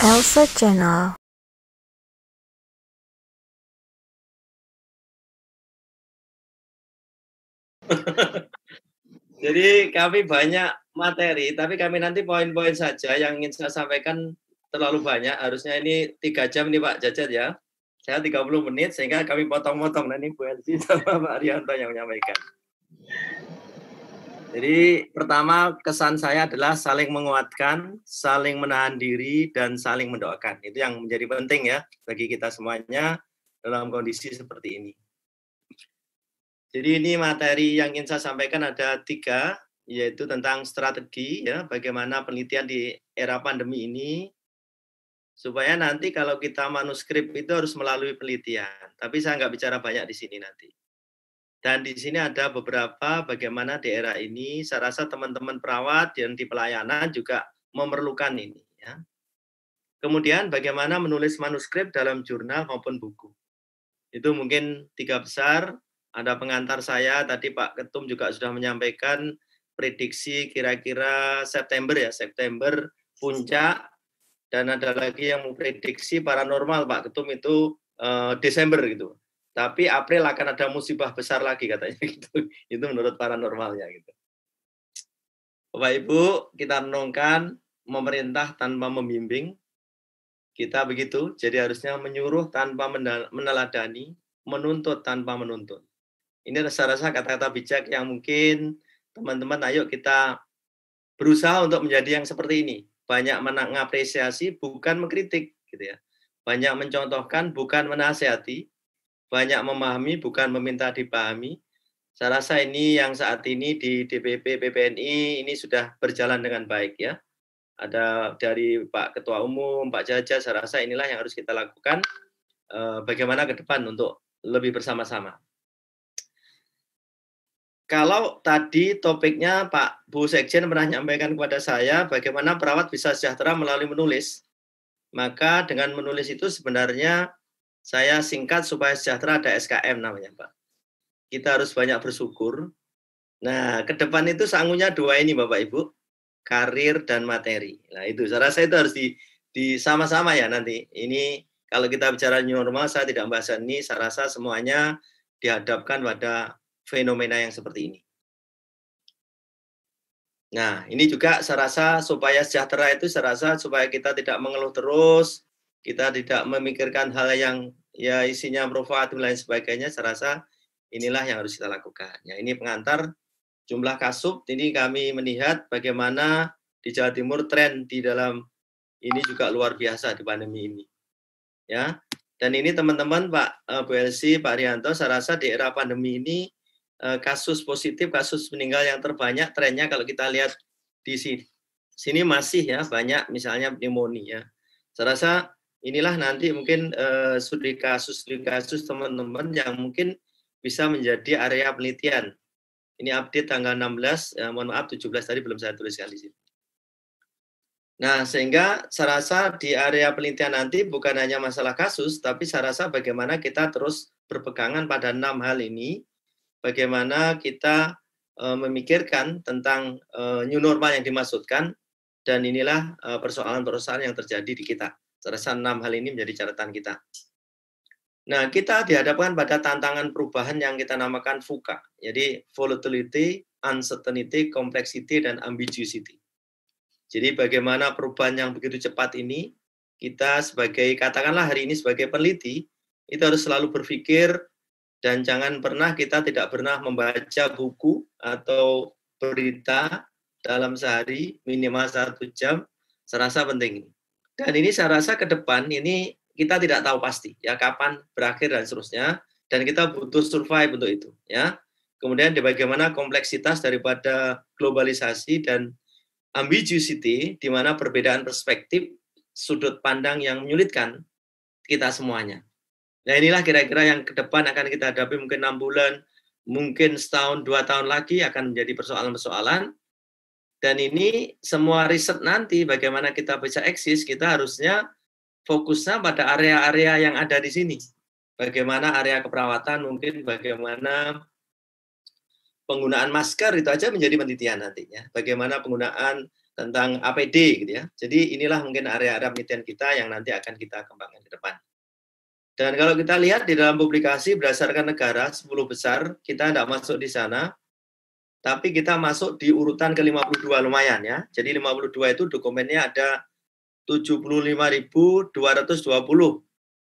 Elsa Channel Jadi kami banyak materi, tapi kami nanti poin-poin saja yang ingin saya sampaikan terlalu banyak. Harusnya ini tiga jam nih Pak Jajat ya. Saya 30 menit sehingga kami potong-potong. Nah ini Bu Elsi sama Pak Arianto yang menyampaikan. Jadi pertama kesan saya adalah saling menguatkan, saling menahan diri dan saling mendoakan. Itu yang menjadi penting ya bagi kita semuanya dalam kondisi seperti ini. Jadi ini materi yang ingin saya sampaikan ada tiga, yaitu tentang strategi ya, bagaimana penelitian di era pandemi ini supaya nanti kalau kita manuskrip itu harus melalui penelitian. Tapi saya nggak bicara banyak di sini nanti. Dan di sini ada beberapa bagaimana daerah ini, saya rasa teman-teman perawat yang di pelayanan juga memerlukan ini. Ya. Kemudian bagaimana menulis manuskrip dalam jurnal maupun buku. Itu mungkin tiga besar, ada pengantar saya, tadi Pak Ketum juga sudah menyampaikan prediksi kira-kira September ya, September puncak, dan ada lagi yang memprediksi paranormal Pak Ketum itu eh, Desember gitu. Tapi April akan ada musibah besar lagi katanya gitu. Itu menurut paranormalnya gitu. Bapak Ibu, kita renungkan memerintah tanpa membimbing. Kita begitu, jadi harusnya menyuruh tanpa meneladani, menuntut tanpa menuntut. Ini rasa rasa kata-kata bijak yang mungkin teman-teman ayo kita berusaha untuk menjadi yang seperti ini. Banyak mengapresiasi bukan mengkritik gitu ya. Banyak mencontohkan bukan menasehati, banyak memahami bukan meminta dipahami. Saya rasa ini yang saat ini di DPP PPNI ini sudah berjalan dengan baik ya. Ada dari Pak Ketua Umum, Pak Jaja, saya rasa inilah yang harus kita lakukan eh, bagaimana ke depan untuk lebih bersama-sama. Kalau tadi topiknya Pak Bu Sekjen pernah menyampaikan kepada saya bagaimana perawat bisa sejahtera melalui menulis, maka dengan menulis itu sebenarnya saya singkat supaya sejahtera ada SKM namanya, Pak. Kita harus banyak bersyukur. Nah, ke depan itu sanggupnya dua ini, Bapak Ibu. Karir dan materi. Nah, itu saya rasa itu harus di, di sama-sama ya nanti. Ini kalau kita bicara new normal, saya tidak membahas ini. Saya rasa semuanya dihadapkan pada fenomena yang seperti ini. Nah, ini juga saya rasa supaya sejahtera itu saya rasa supaya kita tidak mengeluh terus, kita tidak memikirkan hal yang ya isinya manfaat dan lain sebagainya, saya rasa inilah yang harus kita lakukan. Ya, ini pengantar jumlah kasub. Ini kami melihat bagaimana di Jawa Timur tren di dalam ini juga luar biasa di pandemi ini. Ya, dan ini teman-teman Pak eh, BLC, Pak Rianto, saya rasa di era pandemi ini eh, kasus positif, kasus meninggal yang terbanyak trennya kalau kita lihat di sini. Sini masih ya banyak misalnya pneumonia. Saya rasa inilah nanti mungkin uh, studi kasus studi kasus teman-teman yang mungkin bisa menjadi area penelitian. Ini update tanggal 16, ya, mohon maaf 17 tadi belum saya tuliskan ya di sini. Nah, sehingga saya rasa di area penelitian nanti bukan hanya masalah kasus, tapi saya rasa bagaimana kita terus berpegangan pada enam hal ini, bagaimana kita uh, memikirkan tentang uh, new normal yang dimaksudkan, dan inilah persoalan-persoalan uh, yang terjadi di kita. Terasa enam hal ini menjadi catatan kita. Nah, kita dihadapkan pada tantangan perubahan yang kita namakan VUCA. Jadi, volatility, uncertainty, complexity, dan ambiguity. Jadi, bagaimana perubahan yang begitu cepat ini, kita sebagai, katakanlah hari ini sebagai peneliti, itu harus selalu berpikir dan jangan pernah kita tidak pernah membaca buku atau berita dalam sehari minimal satu jam serasa penting. Dan ini saya rasa ke depan ini kita tidak tahu pasti ya kapan berakhir dan seterusnya dan kita butuh survive untuk itu ya. Kemudian bagaimana kompleksitas daripada globalisasi dan ambiguity di mana perbedaan perspektif sudut pandang yang menyulitkan kita semuanya. Nah inilah kira-kira yang ke depan akan kita hadapi mungkin enam bulan, mungkin setahun dua tahun lagi akan menjadi persoalan-persoalan dan ini semua riset nanti bagaimana kita bisa eksis, kita harusnya fokusnya pada area-area yang ada di sini. Bagaimana area keperawatan mungkin, bagaimana penggunaan masker itu aja menjadi penelitian nantinya. Bagaimana penggunaan tentang APD gitu ya. Jadi inilah mungkin area-area penelitian kita yang nanti akan kita kembangkan ke depan. Dan kalau kita lihat di dalam publikasi berdasarkan negara 10 besar, kita tidak masuk di sana tapi kita masuk di urutan ke-52 lumayan ya. Jadi 52 itu dokumennya ada 75.220.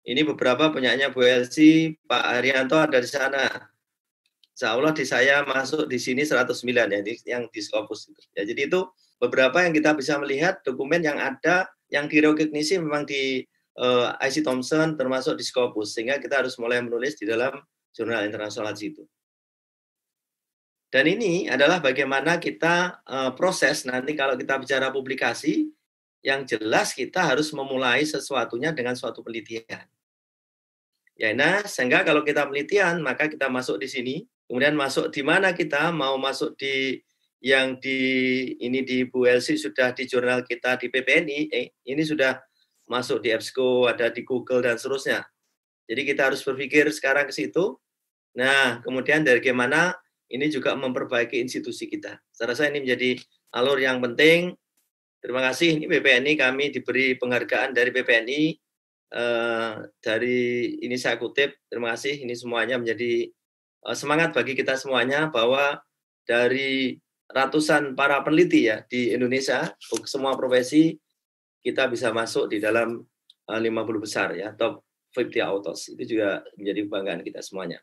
Ini beberapa penyanyinya Bu Elsi, Pak Arianto ada di sana. Insya Allah di saya masuk di sini 109 ya, yang di Scopus. Ya, jadi itu beberapa yang kita bisa melihat dokumen yang ada, yang di direkognisi memang di uh, eh, IC Thompson termasuk di Scopus. Sehingga kita harus mulai menulis di dalam jurnal internasional itu. Dan ini adalah bagaimana kita uh, proses nanti kalau kita bicara publikasi, yang jelas kita harus memulai sesuatunya dengan suatu penelitian. Ya, nah, sehingga kalau kita penelitian, maka kita masuk di sini, kemudian masuk di mana kita mau masuk di yang di ini di Bu Elsi sudah di jurnal kita di PPNI, eh, ini sudah masuk di EBSCO, ada di Google dan seterusnya. Jadi kita harus berpikir sekarang ke situ. Nah, kemudian dari bagaimana ini juga memperbaiki institusi kita. Saya rasa ini menjadi alur yang penting. Terima kasih. Ini BPNI kami diberi penghargaan dari BPNI eh, dari ini saya kutip. Terima kasih. Ini semuanya menjadi eh, semangat bagi kita semuanya bahwa dari ratusan para peneliti ya di Indonesia semua profesi kita bisa masuk di dalam eh, 50 besar ya top 50 autos. Itu juga menjadi kebanggaan kita semuanya.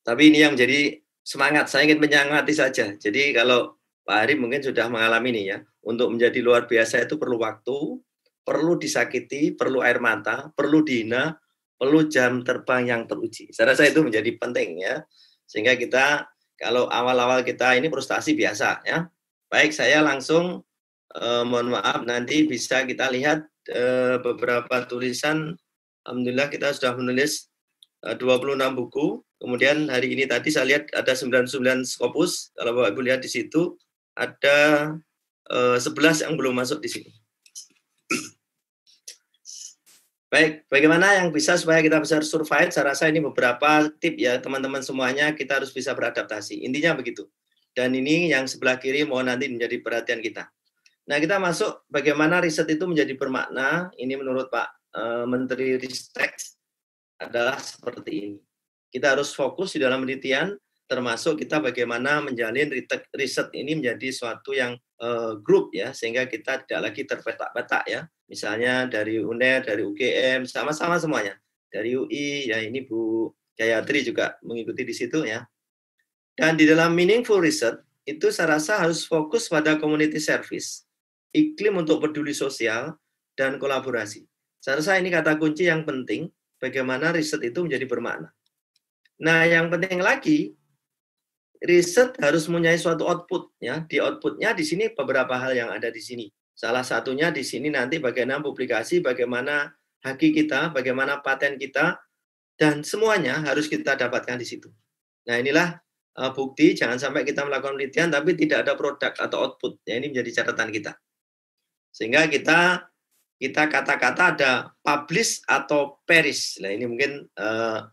Tapi ini yang menjadi semangat, saya ingin menyemangati saja. Jadi kalau Pak Hari mungkin sudah mengalami ini ya, untuk menjadi luar biasa itu perlu waktu, perlu disakiti, perlu air mata, perlu dina, perlu jam terbang yang teruji. Saya rasa itu menjadi penting ya. Sehingga kita kalau awal-awal kita ini frustasi biasa ya. Baik, saya langsung eh, mohon maaf nanti bisa kita lihat eh, beberapa tulisan Alhamdulillah kita sudah menulis eh, 26 buku Kemudian hari ini tadi saya lihat ada 99 Scopus. Kalau Bapak Ibu lihat di situ ada e, eh, 11 yang belum masuk di sini. Baik, bagaimana yang bisa supaya kita bisa survive? Saya rasa ini beberapa tip ya teman-teman semuanya kita harus bisa beradaptasi. Intinya begitu. Dan ini yang sebelah kiri mohon nanti menjadi perhatian kita. Nah, kita masuk bagaimana riset itu menjadi bermakna. Ini menurut Pak e, Menteri Ristek adalah seperti ini. Kita harus fokus di dalam penelitian, termasuk kita bagaimana menjalin riset ini menjadi suatu yang uh, eh, grup ya, sehingga kita tidak lagi terpetak-petak ya. Misalnya dari UNER, dari UGM, sama-sama semuanya. Dari UI, ya ini Bu Jayatri juga mengikuti di situ ya. Dan di dalam meaningful research, itu saya rasa harus fokus pada community service, iklim untuk peduli sosial, dan kolaborasi. Saya rasa ini kata kunci yang penting, bagaimana riset itu menjadi bermakna. Nah, yang penting lagi riset harus mempunyai suatu output ya. Di outputnya di sini beberapa hal yang ada di sini. Salah satunya di sini nanti bagaimana publikasi, bagaimana haki kita, bagaimana paten kita, dan semuanya harus kita dapatkan di situ. Nah inilah eh, bukti, jangan sampai kita melakukan penelitian tapi tidak ada produk atau output. Ya, ini menjadi catatan kita. Sehingga kita kita kata-kata ada publish atau perish. Nah ini mungkin uh,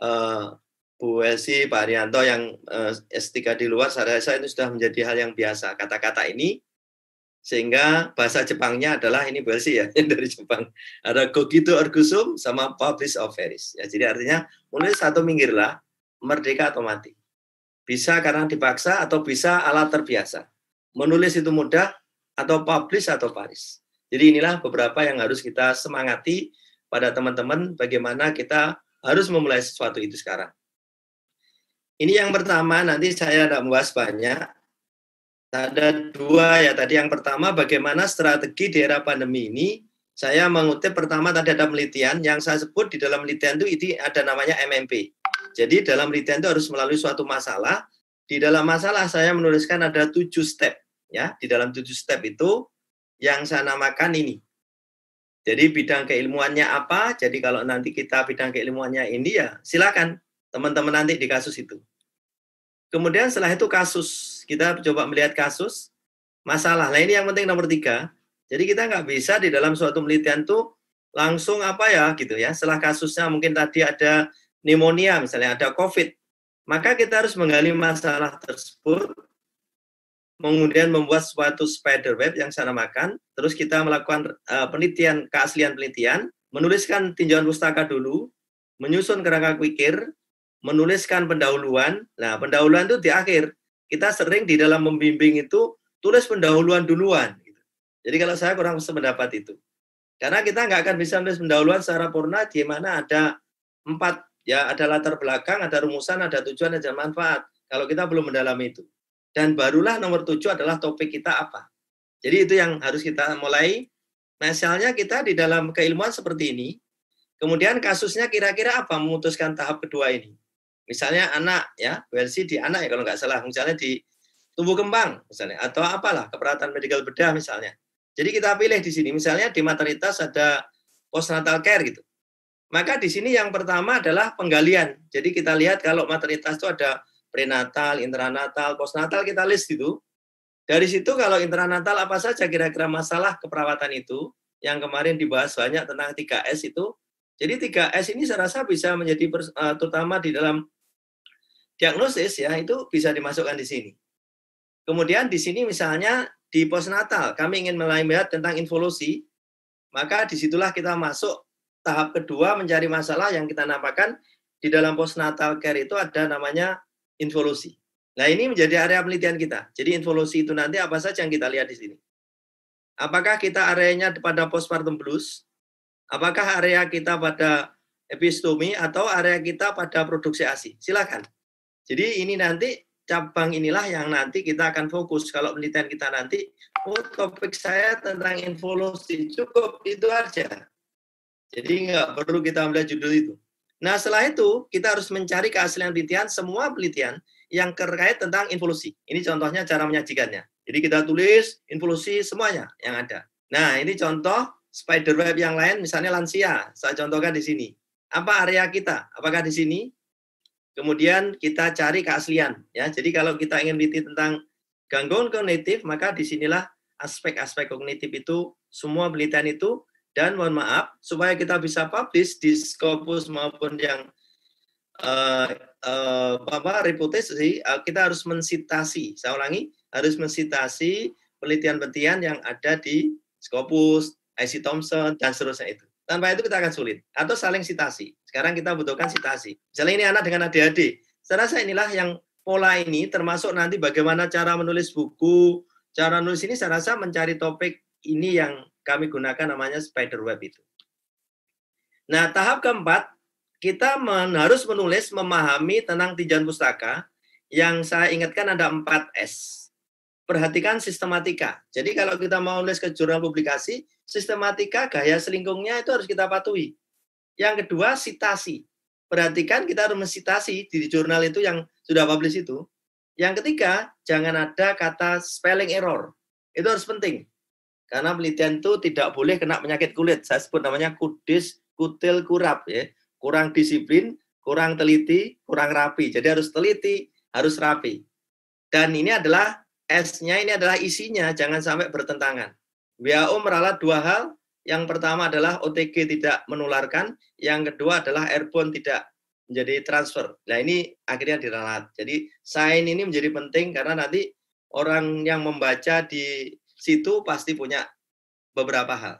uh, Bu Elsi, Pak Arianto yang uh, eh, S3 di luar, saya rasa itu sudah menjadi hal yang biasa. Kata-kata ini sehingga bahasa Jepangnya adalah ini Elsi ya dari Jepang ada Gokito Ergusum sama Publish paris ya jadi artinya menulis satu minggirlah merdeka atau mati bisa karena dipaksa atau bisa alat terbiasa menulis itu mudah atau publish atau Paris jadi inilah beberapa yang harus kita semangati pada teman-teman bagaimana kita harus memulai sesuatu itu sekarang. Ini yang pertama, nanti saya tidak membahas banyak. Ada dua ya, tadi yang pertama bagaimana strategi di era pandemi ini, saya mengutip pertama tadi ada penelitian, yang saya sebut di dalam penelitian itu, itu ada namanya MMP. Jadi dalam penelitian itu harus melalui suatu masalah, di dalam masalah saya menuliskan ada tujuh step. ya Di dalam tujuh step itu, yang saya namakan ini, jadi bidang keilmuannya apa? Jadi kalau nanti kita bidang keilmuannya ini ya silakan teman-teman nanti di kasus itu. Kemudian setelah itu kasus, kita coba melihat kasus, masalah. Nah ini yang penting nomor tiga. Jadi kita nggak bisa di dalam suatu penelitian tuh langsung apa ya gitu ya. Setelah kasusnya mungkin tadi ada pneumonia misalnya, ada COVID. Maka kita harus menggali masalah tersebut kemudian membuat suatu spider web yang saya namakan. Terus kita melakukan uh, penelitian keaslian penelitian, menuliskan tinjauan pustaka dulu, menyusun kerangka pikir, menuliskan pendahuluan. Nah, pendahuluan itu di akhir. Kita sering di dalam membimbing itu tulis pendahuluan duluan. Jadi kalau saya kurang sependapat itu. Karena kita nggak akan bisa menulis pendahuluan secara purna di mana ada empat, ya ada latar belakang, ada rumusan, ada tujuan, ada manfaat. Kalau kita belum mendalami itu. Dan barulah nomor tujuh adalah topik kita apa. Jadi itu yang harus kita mulai. Nah, misalnya kita di dalam keilmuan seperti ini, kemudian kasusnya kira-kira apa memutuskan tahap kedua ini. Misalnya anak ya, versi di anak ya kalau nggak salah, misalnya di tubuh kembang misalnya, atau apalah keperatan medical bedah misalnya. Jadi kita pilih di sini, misalnya di maternitas ada postnatal care gitu. Maka di sini yang pertama adalah penggalian. Jadi kita lihat kalau maternitas itu ada prenatal, intranatal, postnatal kita list itu. Dari situ kalau intranatal apa saja kira-kira masalah keperawatan itu yang kemarin dibahas banyak tentang 3S itu. Jadi 3S ini saya rasa bisa menjadi eh, terutama di dalam diagnosis ya itu bisa dimasukkan di sini. Kemudian di sini misalnya di postnatal kami ingin melihat tentang involusi, maka disitulah kita masuk tahap kedua mencari masalah yang kita nampakkan di dalam postnatal care itu ada namanya involusi. Nah ini menjadi area penelitian kita. Jadi involusi itu nanti apa saja yang kita lihat di sini. Apakah kita areanya pada postpartum blues? Apakah area kita pada epistomi atau area kita pada produksi ASI? Silakan. Jadi ini nanti cabang inilah yang nanti kita akan fokus. Kalau penelitian kita nanti, oh topik saya tentang involusi cukup itu aja. Jadi nggak perlu kita ambil judul itu. Nah, setelah itu kita harus mencari keaslian penelitian semua penelitian yang terkait tentang involusi. Ini contohnya cara menyajikannya. Jadi kita tulis involusi semuanya yang ada. Nah, ini contoh spider web yang lain misalnya lansia. Saya contohkan di sini. Apa area kita? Apakah di sini? Kemudian kita cari keaslian ya. Jadi kalau kita ingin meneliti tentang gangguan kognitif, maka di sinilah aspek-aspek kognitif itu semua penelitian itu dan mohon maaf, supaya kita bisa publish di Scopus maupun yang uh, uh, apa reputasi, uh, eh, kita harus mensitasi. Saya ulangi, harus mensitasi penelitian-penelitian yang ada di Scopus, IC Thompson, dan seterusnya itu. Tanpa itu kita akan sulit. Atau saling sitasi. Sekarang kita butuhkan sitasi. Misalnya ini anak dengan adik-adik. Saya rasa inilah yang pola ini termasuk nanti bagaimana cara menulis buku, cara nulis ini saya rasa mencari topik ini yang kami gunakan namanya spider web itu. Nah, tahap keempat, kita men harus menulis, memahami tentang tinjauan Pustaka yang saya ingatkan ada 4S. Perhatikan sistematika. Jadi kalau kita mau nulis ke jurnal publikasi, sistematika gaya selingkungnya itu harus kita patuhi. Yang kedua, sitasi. Perhatikan kita harus mensitasi di jurnal itu yang sudah publish itu. Yang ketiga, jangan ada kata spelling error. Itu harus penting. Karena penelitian itu tidak boleh kena penyakit kulit. Saya sebut namanya kudis, kutil, kurap. ya Kurang disiplin, kurang teliti, kurang rapi. Jadi harus teliti, harus rapi. Dan ini adalah S-nya, ini adalah isinya. Jangan sampai bertentangan. WHO meralat dua hal. Yang pertama adalah OTG tidak menularkan. Yang kedua adalah airborne tidak menjadi transfer. Nah ini akhirnya diralat. Jadi sign ini menjadi penting karena nanti orang yang membaca di situ pasti punya beberapa hal.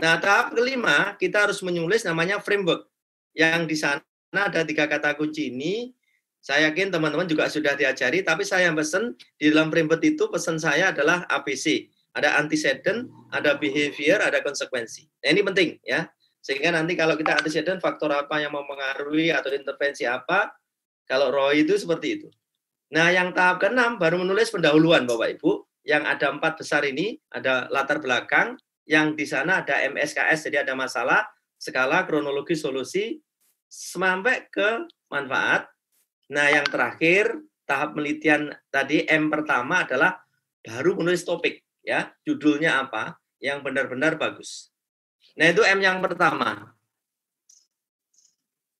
Nah, tahap kelima kita harus menulis namanya framework. Yang di sana ada tiga kata kunci ini. Saya yakin teman-teman juga sudah diajari, tapi saya pesen di dalam framework itu pesan saya adalah ABC. Ada antecedent, ada behavior, ada konsekuensi. Nah, ini penting ya. Sehingga nanti kalau kita antecedent, faktor apa yang mempengaruhi atau intervensi apa, kalau Roy itu seperti itu. Nah, yang tahap keenam baru menulis pendahuluan, Bapak Ibu yang ada empat besar ini ada latar belakang, yang di sana ada MSKS, jadi ada masalah, skala, kronologi, solusi, sampai ke manfaat. Nah, yang terakhir, tahap penelitian tadi, M pertama adalah baru menulis topik. ya Judulnya apa, yang benar-benar bagus. Nah, itu M yang pertama.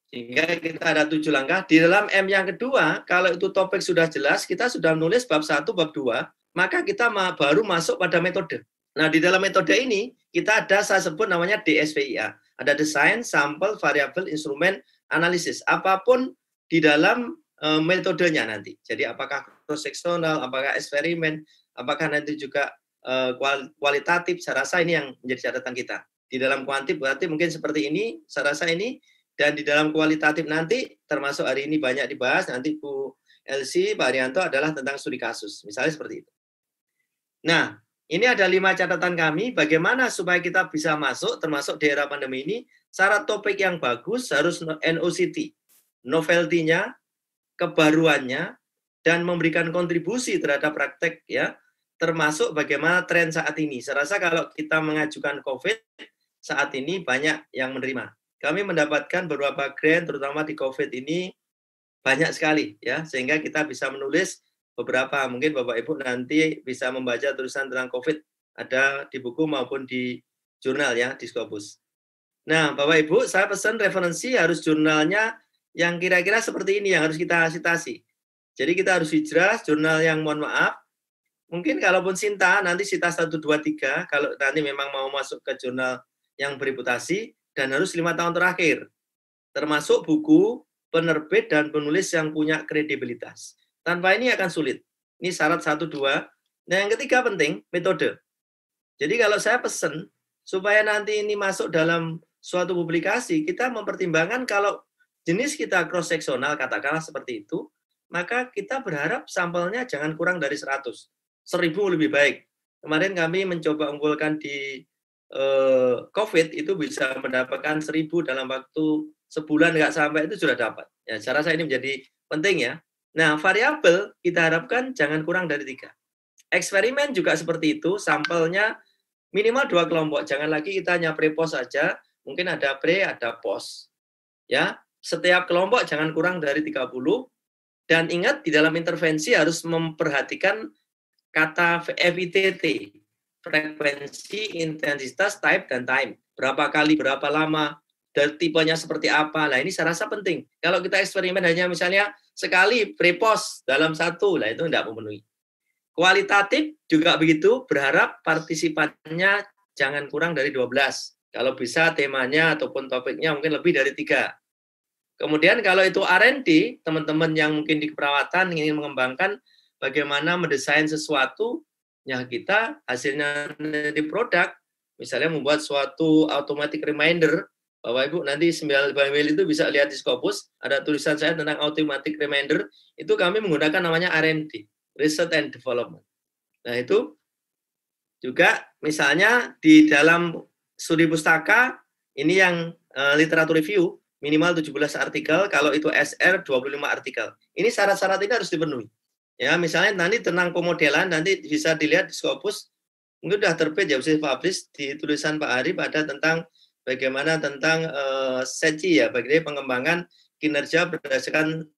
Sehingga kita ada tujuh langkah. Di dalam M yang kedua, kalau itu topik sudah jelas, kita sudah menulis bab satu, bab dua, maka kita baru masuk pada metode. Nah, di dalam metode ini kita ada saya sebut namanya DSVIA. Ada desain, sampel, variabel, instrumen, analisis. Apapun di dalam e, metodenya nanti. Jadi apakah cross sectional, apakah eksperimen, apakah nanti juga e, kualitatif. Saya rasa ini yang menjadi catatan kita. Di dalam kuantif berarti mungkin seperti ini. Saya rasa ini dan di dalam kualitatif nanti termasuk hari ini banyak dibahas nanti Bu LC Pak Arianto adalah tentang studi kasus. Misalnya seperti itu. Nah, ini ada lima catatan kami, bagaimana supaya kita bisa masuk, termasuk di era pandemi ini, syarat topik yang bagus harus NOCT, novelty-nya, kebaruannya, dan memberikan kontribusi terhadap praktek, ya, termasuk bagaimana tren saat ini. Saya rasa kalau kita mengajukan COVID, saat ini banyak yang menerima. Kami mendapatkan beberapa grant, terutama di COVID ini, banyak sekali, ya, sehingga kita bisa menulis beberapa. Mungkin Bapak Ibu nanti bisa membaca tulisan tentang COVID ada di buku maupun di jurnal ya, di Scopus. Nah, Bapak Ibu, saya pesan referensi harus jurnalnya yang kira-kira seperti ini yang harus kita sitasi. Jadi kita harus hijrah, jurnal yang mohon maaf. Mungkin kalaupun Sinta, nanti dua tiga kalau nanti memang mau masuk ke jurnal yang bereputasi, dan harus lima tahun terakhir. Termasuk buku, penerbit, dan penulis yang punya kredibilitas. Tanpa ini akan sulit. Ini syarat satu dua. Nah yang ketiga penting metode. Jadi kalau saya pesen supaya nanti ini masuk dalam suatu publikasi, kita mempertimbangkan kalau jenis kita cross seksional katakanlah seperti itu, maka kita berharap sampelnya jangan kurang dari 100. 1000 lebih baik. Kemarin kami mencoba unggulkan di eh, COVID itu bisa mendapatkan seribu dalam waktu sebulan nggak sampai itu sudah dapat. Ya, saya rasa ini menjadi penting ya. Nah, variabel kita harapkan jangan kurang dari tiga. Eksperimen juga seperti itu, sampelnya minimal dua kelompok. Jangan lagi kita hanya pre-post saja, mungkin ada pre, ada post. Ya, setiap kelompok jangan kurang dari 30. Dan ingat, di dalam intervensi harus memperhatikan kata FITT, frekuensi, intensitas, type, dan time. Berapa kali, berapa lama, dan tipenya seperti apa. Nah, ini saya rasa penting. Kalau kita eksperimen hanya misalnya sekali prepos dalam satu lah itu tidak memenuhi. Kualitatif juga begitu, berharap partisipannya jangan kurang dari 12. Kalau bisa temanya ataupun topiknya mungkin lebih dari tiga. Kemudian kalau itu R&D, teman-teman yang mungkin di keperawatan ingin mengembangkan bagaimana mendesain sesuatu yang kita hasilnya di produk, misalnya membuat suatu automatic reminder Bapak Ibu nanti 9 milih itu bisa lihat di Scopus, ada tulisan saya tentang automatic reminder, itu kami menggunakan namanya R&D, Research and Development. Nah itu juga misalnya di dalam studi pustaka, ini yang uh, literatur review, minimal 17 artikel, kalau itu SR 25 artikel. Ini syarat-syarat ini harus dipenuhi. Ya, misalnya nanti tentang pemodelan nanti bisa dilihat di Scopus mungkin sudah terbit ya bisa publish di tulisan Pak Ari pada tentang bagaimana tentang uh, eh, SECI ya, bagaimana pengembangan kinerja berdasarkan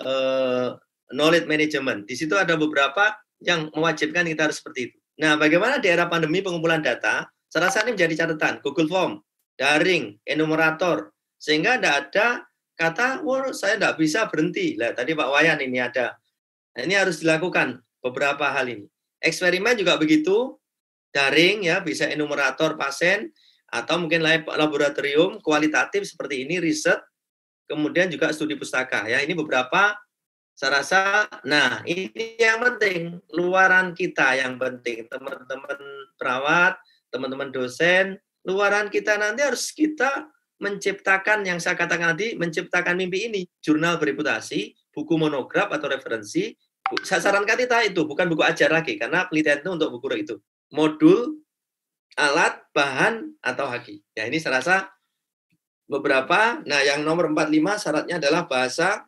uh, knowledge management. Di situ ada beberapa yang mewajibkan kita harus seperti itu. Nah, bagaimana di era pandemi pengumpulan data, serasa ini menjadi catatan. Google Form, daring, enumerator, sehingga tidak ada kata, wah saya tidak bisa berhenti. Lah, tadi Pak Wayan ini ada. Nah, ini harus dilakukan beberapa hal ini. Eksperimen juga begitu, daring ya, bisa enumerator pasien, atau mungkin laboratorium kualitatif seperti ini riset kemudian juga studi pustaka ya ini beberapa saya rasa nah ini yang penting luaran kita yang penting teman-teman perawat teman-teman dosen luaran kita nanti harus kita menciptakan yang saya katakan tadi menciptakan mimpi ini jurnal bereputasi buku monograf atau referensi saya sarankan kita itu bukan buku ajar lagi karena penelitian itu untuk buku itu modul alat bahan atau haki. Ya ini saya rasa beberapa. Nah yang nomor 45 syaratnya adalah bahasa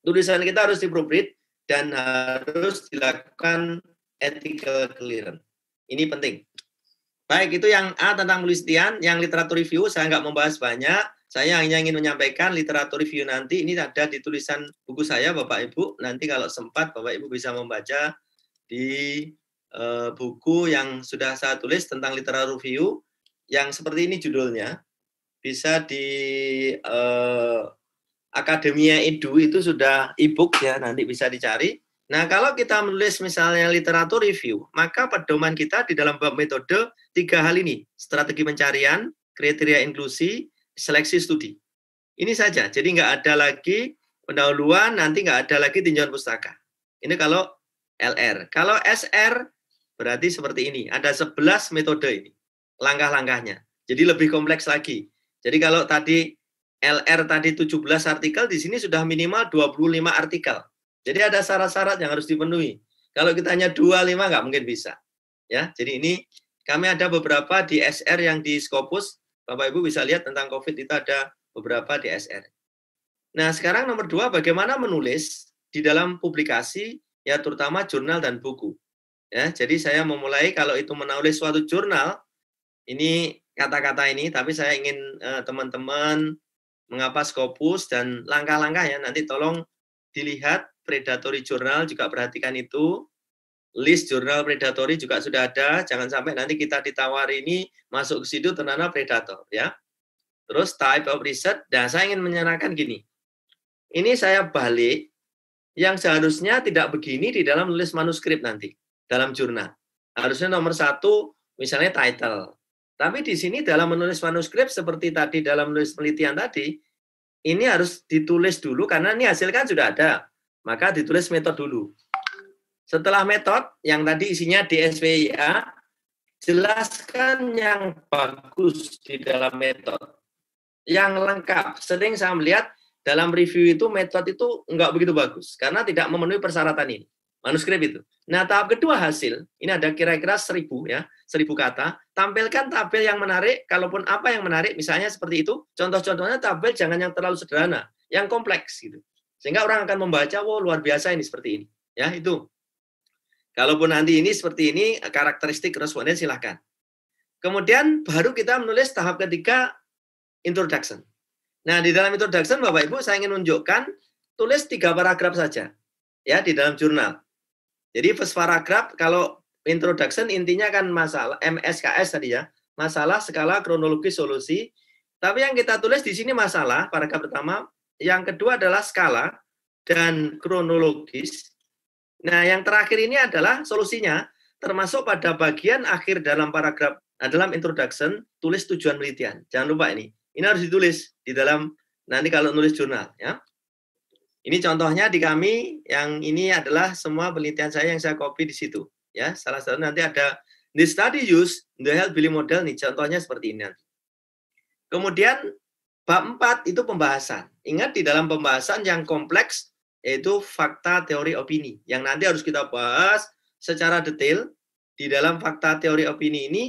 tulisan kita harus diproofread dan harus dilakukan ethical clearance. Ini penting. Baik, itu yang A tentang penelitian, yang literatur review saya nggak membahas banyak. Saya hanya ingin menyampaikan literatur review nanti ini ada di tulisan buku saya Bapak Ibu. Nanti kalau sempat Bapak Ibu bisa membaca di Eh, buku yang sudah saya tulis tentang literatur review yang seperti ini judulnya bisa di uh, Akademia Edu itu sudah e-book ya nanti bisa dicari. Nah, kalau kita menulis misalnya literatur review, maka pedoman kita di dalam bab metode tiga hal ini, strategi pencarian, kriteria inklusi, seleksi studi. Ini saja, jadi nggak ada lagi pendahuluan, nanti nggak ada lagi tinjauan pustaka. Ini kalau LR. Kalau SR, Berarti seperti ini, ada 11 metode ini, langkah-langkahnya. Jadi lebih kompleks lagi. Jadi kalau tadi LR tadi 17 artikel, di sini sudah minimal 25 artikel. Jadi ada syarat-syarat yang harus dipenuhi. Kalau kita hanya 25 nggak mungkin bisa. Ya, jadi ini kami ada beberapa di SR yang di Scopus. Bapak Ibu bisa lihat tentang COVID itu ada beberapa di SR. Nah, sekarang nomor dua, bagaimana menulis di dalam publikasi, ya terutama jurnal dan buku. Ya, jadi saya memulai kalau itu menulis suatu jurnal, ini kata-kata ini, tapi saya ingin eh, teman-teman eh, mengapa skopus dan langkah-langkahnya nanti tolong dilihat predatory jurnal juga perhatikan itu. List jurnal predatory juga sudah ada, jangan sampai nanti kita ditawari ini masuk ke situ ternyata predator ya. Terus type of research, dan nah, saya ingin menyarankan gini. Ini saya balik yang seharusnya tidak begini di dalam nulis manuskrip nanti dalam jurnal. Harusnya nomor satu misalnya title. Tapi di sini dalam menulis manuskrip seperti tadi dalam menulis penelitian tadi, ini harus ditulis dulu karena ini hasil kan sudah ada. Maka ditulis metode dulu. Setelah metode yang tadi isinya DSPIA, jelaskan yang bagus di dalam metode. Yang lengkap. Sering saya melihat dalam review itu metode itu enggak begitu bagus karena tidak memenuhi persyaratan ini manuskrip itu. Nah, tahap kedua hasil, ini ada kira-kira seribu ya, seribu kata. Tampilkan tabel yang menarik, kalaupun apa yang menarik, misalnya seperti itu. Contoh-contohnya tabel jangan yang terlalu sederhana, yang kompleks gitu. Sehingga orang akan membaca, wow luar biasa ini seperti ini. Ya, itu. Kalaupun nanti ini seperti ini, karakteristik responden silahkan. Kemudian baru kita menulis tahap ketiga, introduction. Nah, di dalam introduction Bapak Ibu saya ingin menunjukkan tulis tiga paragraf saja ya di dalam jurnal jadi first paragraph kalau introduction intinya kan masalah MSKS tadi ya, masalah skala kronologi solusi. Tapi yang kita tulis di sini masalah paragraf pertama, yang kedua adalah skala dan kronologis. Nah, yang terakhir ini adalah solusinya termasuk pada bagian akhir dalam paragraf eh, dalam introduction tulis tujuan penelitian. Jangan lupa ini. Ini harus ditulis di dalam nanti kalau nulis jurnal ya. Ini contohnya di kami yang ini adalah semua penelitian saya yang saya copy di situ. Ya, salah satu nanti ada the study use the health billing model nih contohnya seperti ini nanti. Kemudian bab 4 itu pembahasan. Ingat di dalam pembahasan yang kompleks yaitu fakta teori opini yang nanti harus kita bahas secara detail di dalam fakta teori opini ini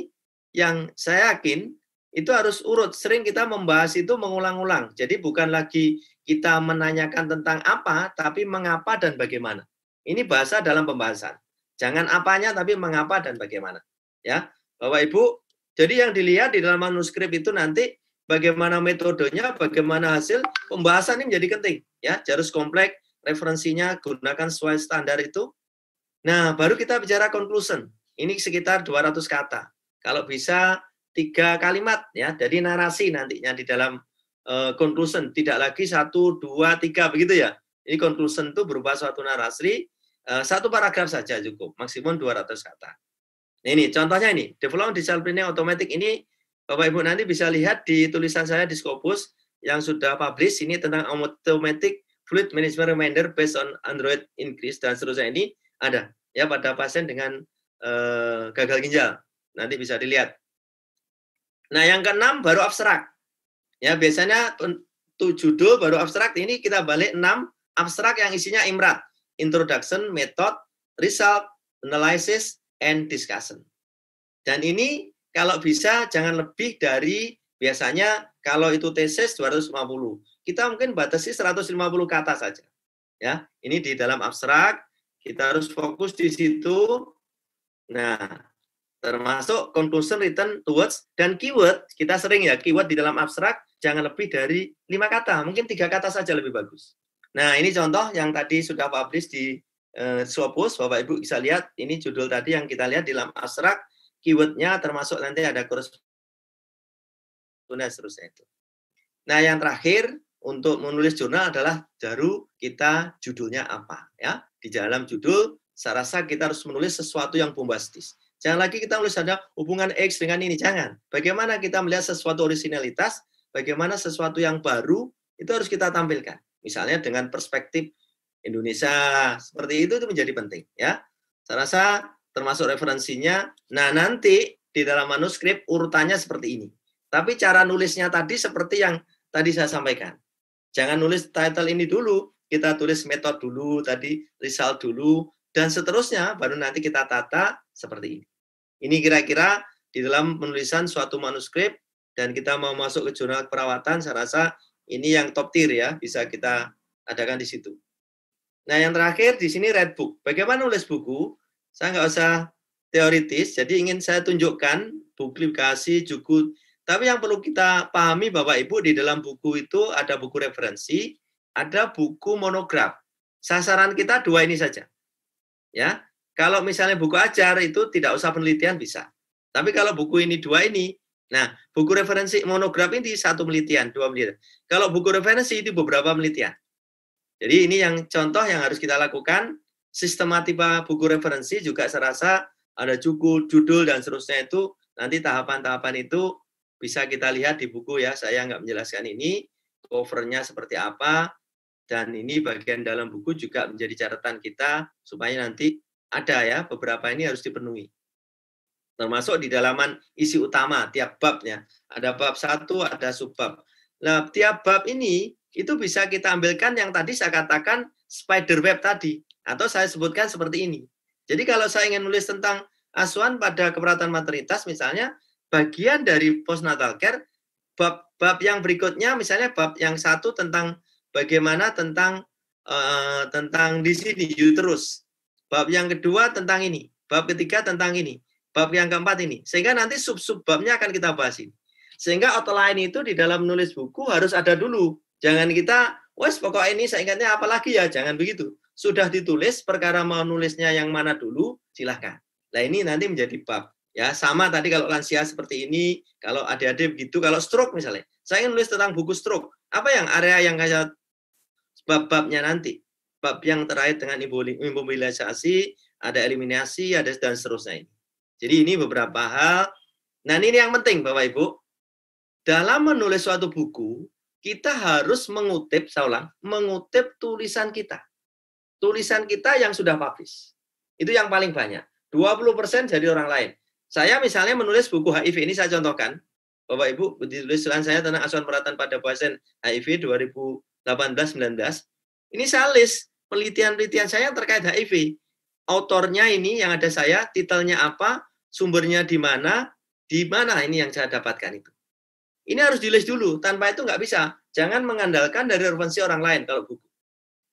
yang saya yakin itu harus urut. Sering kita membahas itu mengulang-ulang. Jadi bukan lagi kita menanyakan tentang apa, tapi mengapa dan bagaimana. Ini bahasa dalam pembahasan. Jangan apanya, tapi mengapa dan bagaimana. Ya, Bapak Ibu. Jadi yang dilihat di dalam manuskrip itu nanti bagaimana metodenya, bagaimana hasil pembahasan ini menjadi penting. Ya, harus kompleks, referensinya gunakan sesuai standar itu. Nah, baru kita bicara conclusion. Ini sekitar 200 kata. Kalau bisa tiga kalimat ya, jadi narasi nantinya di dalam Eh, conclusion, tidak lagi satu, dua, tiga begitu ya. Ini conclusion itu berupa suatu narasi eh, satu paragraf saja cukup, maksimum 200 kata. Nah, ini contohnya ini, development digital printing automatic ini Bapak Ibu nanti bisa lihat di tulisan saya di Scopus yang sudah publish ini tentang automatic fluid management reminder based on Android increase dan seterusnya ini ada ya pada pasien dengan eh, gagal ginjal. Nanti bisa dilihat. Nah, yang keenam baru abstrak. Ya, biasanya untuk judul baru abstrak. Ini kita balik 6 abstrak yang isinya imrat. Introduction, method, result, analysis, and discussion. Dan ini kalau bisa jangan lebih dari biasanya kalau itu tesis 250. Kita mungkin batasi 150 kata saja. Ya, ini di dalam abstrak kita harus fokus di situ. Nah, termasuk conclusion written towards dan keyword kita sering ya keyword di dalam abstrak jangan lebih dari lima kata, mungkin tiga kata saja lebih bagus. Nah, ini contoh yang tadi sudah publish di uh, eh, Swopus, Bapak Ibu bisa lihat, ini judul tadi yang kita lihat di dalam asrak, keywordnya termasuk nanti ada koresponden seterusnya itu. Nah, yang terakhir untuk menulis jurnal adalah baru kita judulnya apa ya. Di dalam judul saya rasa kita harus menulis sesuatu yang bombastis. Jangan lagi kita menulis ada hubungan X dengan ini, jangan. Bagaimana kita melihat sesuatu originalitas bagaimana sesuatu yang baru itu harus kita tampilkan. Misalnya dengan perspektif Indonesia seperti itu itu menjadi penting ya. Saya rasa termasuk referensinya. Nah, nanti di dalam manuskrip urutannya seperti ini. Tapi cara nulisnya tadi seperti yang tadi saya sampaikan. Jangan nulis title ini dulu, kita tulis metode dulu, tadi result dulu, dan seterusnya baru nanti kita tata seperti ini. Ini kira-kira di dalam penulisan suatu manuskrip dan kita mau masuk ke jurnal perawatan, saya rasa ini yang top tier ya, bisa kita adakan di situ. Nah, yang terakhir di sini red book. Bagaimana nulis buku? Saya nggak usah teoritis, jadi ingin saya tunjukkan publikasi, buku. Tapi yang perlu kita pahami Bapak Ibu di dalam buku itu ada buku referensi, ada buku monograf. Sasaran kita dua ini saja. Ya. Kalau misalnya buku ajar itu tidak usah penelitian bisa. Tapi kalau buku ini dua ini Nah, buku referensi monograf ini satu penelitian, dua penelitian. Kalau buku referensi itu beberapa penelitian. Jadi ini yang contoh yang harus kita lakukan. Sistematika buku referensi juga serasa ada cukup judul dan seterusnya itu nanti tahapan-tahapan itu bisa kita lihat di buku ya. Saya nggak menjelaskan ini covernya seperti apa dan ini bagian dalam buku juga menjadi catatan kita supaya nanti ada ya beberapa ini harus dipenuhi termasuk di dalaman isi utama tiap babnya. Ada bab satu, ada subbab. Nah, tiap bab ini itu bisa kita ambilkan yang tadi saya katakan spider web tadi atau saya sebutkan seperti ini. Jadi kalau saya ingin nulis tentang asuhan pada keberatan maternitas misalnya bagian dari postnatal care bab bab yang berikutnya misalnya bab yang satu tentang bagaimana tentang uh, tentang di sini uterus. Bab yang kedua tentang ini, bab ketiga tentang ini. Bab yang keempat ini. Sehingga nanti sub-subbabnya akan kita bahas ini. Sehingga outline itu di dalam menulis buku harus ada dulu. Jangan kita, wes pokok ini saya ingatnya apalagi ya, jangan begitu. Sudah ditulis, perkara mau nulisnya yang mana dulu, silahkan. Nah ini nanti menjadi bab. Ya, sama tadi kalau lansia seperti ini, kalau adik-adik begitu, kalau stroke misalnya. Saya ingin nulis tentang buku stroke. Apa yang area yang kayak bab-babnya nanti? Bab yang terkait dengan imobilisasi ada eliminasi, ada dan seterusnya ini. Jadi ini beberapa hal. Nah ini yang penting Bapak Ibu. Dalam menulis suatu buku, kita harus mengutip, saya ulang, mengutip tulisan kita. Tulisan kita yang sudah publish. Itu yang paling banyak. 20% jadi orang lain. Saya misalnya menulis buku HIV ini saya contohkan. Bapak Ibu, ditulis tulisan saya tentang asuhan perhatian pada pasien HIV 2018-19. Ini saya list penelitian-penelitian saya terkait HIV. Autornya ini yang ada saya, titelnya apa, sumbernya di mana, di mana ini yang saya dapatkan itu. Ini harus dilihat dulu, tanpa itu nggak bisa. Jangan mengandalkan dari referensi orang lain kalau buku.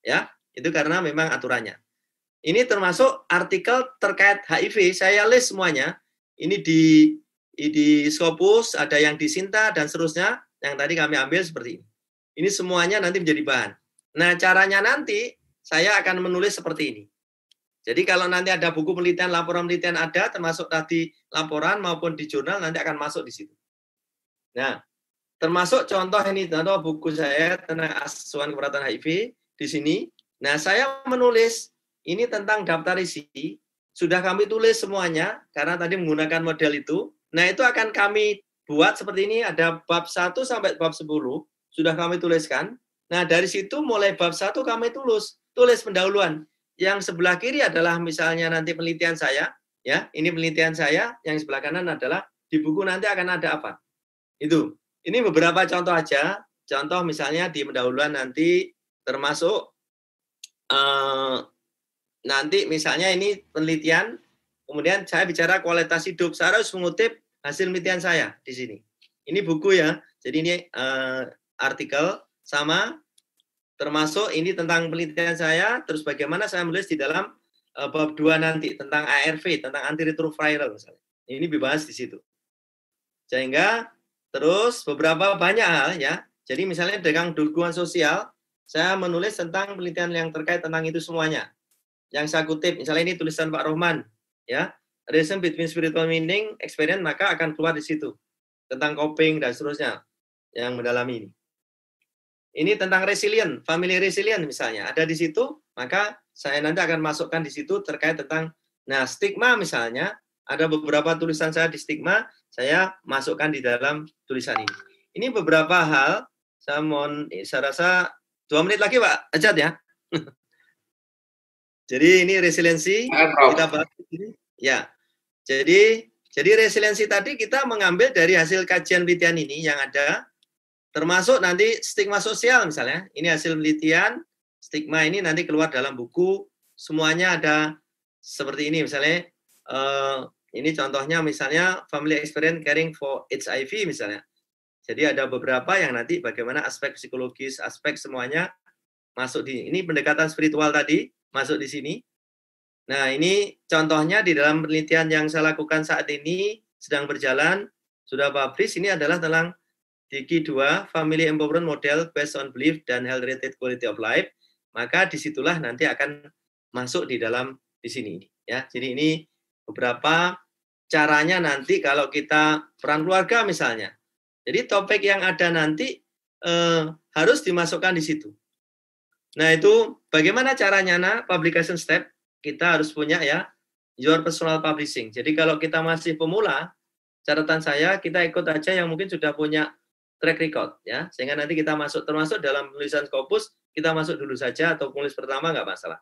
Ya, itu karena memang aturannya. Ini termasuk artikel terkait HIV, saya list semuanya. Ini di di Scopus, ada yang di Sinta dan seterusnya yang tadi kami ambil seperti ini. Ini semuanya nanti menjadi bahan. Nah, caranya nanti saya akan menulis seperti ini. Jadi kalau nanti ada buku penelitian, laporan penelitian ada, termasuk tadi laporan maupun di jurnal, nanti akan masuk di situ. Nah, termasuk contoh ini, contoh buku saya tentang asuhan keberatan HIV di sini. Nah, saya menulis ini tentang daftar isi, sudah kami tulis semuanya, karena tadi menggunakan model itu. Nah, itu akan kami buat seperti ini, ada bab 1 sampai bab 10, sudah kami tuliskan. Nah, dari situ mulai bab 1 kami tulis, tulis pendahuluan yang sebelah kiri adalah misalnya nanti penelitian saya, ya. Ini penelitian saya, yang sebelah kanan adalah di buku nanti akan ada apa. Itu. Ini beberapa contoh aja. Contoh misalnya di pendahuluan nanti termasuk eh, nanti misalnya ini penelitian, kemudian saya bicara kualitas hidup. Saya harus mengutip hasil penelitian saya di sini. Ini buku ya. Jadi ini eh, artikel sama termasuk ini tentang penelitian saya, terus bagaimana saya menulis di dalam uh, bab 2 nanti tentang ARV, tentang antiretroviral misalnya. Ini dibahas di situ. Sehingga terus beberapa banyak hal ya. Jadi misalnya dengan dukungan sosial, saya menulis tentang penelitian yang terkait tentang itu semuanya. Yang saya kutip, misalnya ini tulisan Pak Rohman, ya, Reason between spiritual meaning, experience, maka akan keluar di situ. Tentang coping dan seterusnya yang mendalami ini. Ini tentang resilient, family resilient misalnya. Ada di situ, maka saya nanti akan masukkan di situ terkait tentang nah stigma misalnya ada beberapa tulisan saya di stigma saya masukkan di dalam tulisan ini ini beberapa hal saya mohon eh, saya rasa dua menit lagi pak ajat ya jadi ini resiliensi nah, kita bahas ini. ya jadi jadi resiliensi tadi kita mengambil dari hasil kajian penelitian ini yang ada Termasuk nanti stigma sosial misalnya. Ini hasil penelitian, stigma ini nanti keluar dalam buku, semuanya ada seperti ini misalnya. Uh, ini contohnya misalnya family experience caring for HIV misalnya. Jadi ada beberapa yang nanti bagaimana aspek psikologis, aspek semuanya masuk di ini pendekatan spiritual tadi masuk di sini. Nah, ini contohnya di dalam penelitian yang saya lakukan saat ini sedang berjalan, sudah publish ini adalah tentang Diki 2, Family Empowerment Model Based on Belief dan Health Related Quality of Life, maka disitulah nanti akan masuk di dalam di sini. ya. Jadi ini beberapa caranya nanti kalau kita peran keluarga misalnya. Jadi topik yang ada nanti eh, harus dimasukkan di situ. Nah itu bagaimana caranya nah publication step kita harus punya ya your personal publishing. Jadi kalau kita masih pemula, catatan saya kita ikut aja yang mungkin sudah punya track record ya sehingga nanti kita masuk termasuk dalam tulisan Scopus kita masuk dulu saja atau penulis pertama nggak masalah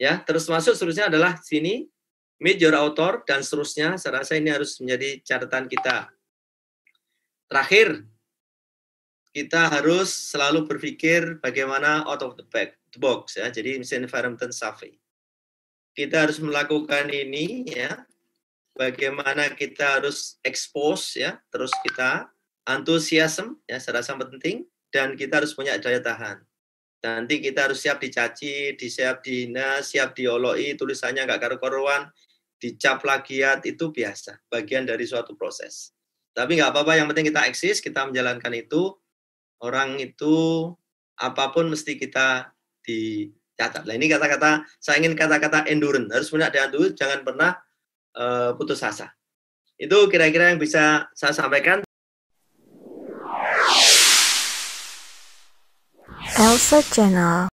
ya terus masuk seterusnya adalah sini major author dan seterusnya saya rasa ini harus menjadi catatan kita terakhir kita harus selalu berpikir bagaimana out of the box, the box ya. Jadi misalnya environment survey. Kita harus melakukan ini ya. Bagaimana kita harus expose ya, terus kita antusiasme ya saya rasa penting dan kita harus punya daya tahan. Nanti kita harus siap dicaci, disiap dihina, siap dioloi, tulisannya nggak karu-karuan, dicap plagiat itu biasa, bagian dari suatu proses. Tapi nggak apa-apa, yang penting kita eksis, kita menjalankan itu. Orang itu apapun mesti kita dicatat. Nah ini kata-kata, saya ingin kata-kata endurance, harus punya daya tahan. jangan pernah uh, putus asa. Itu kira-kira yang bisa saya sampaikan. Elsa Jenner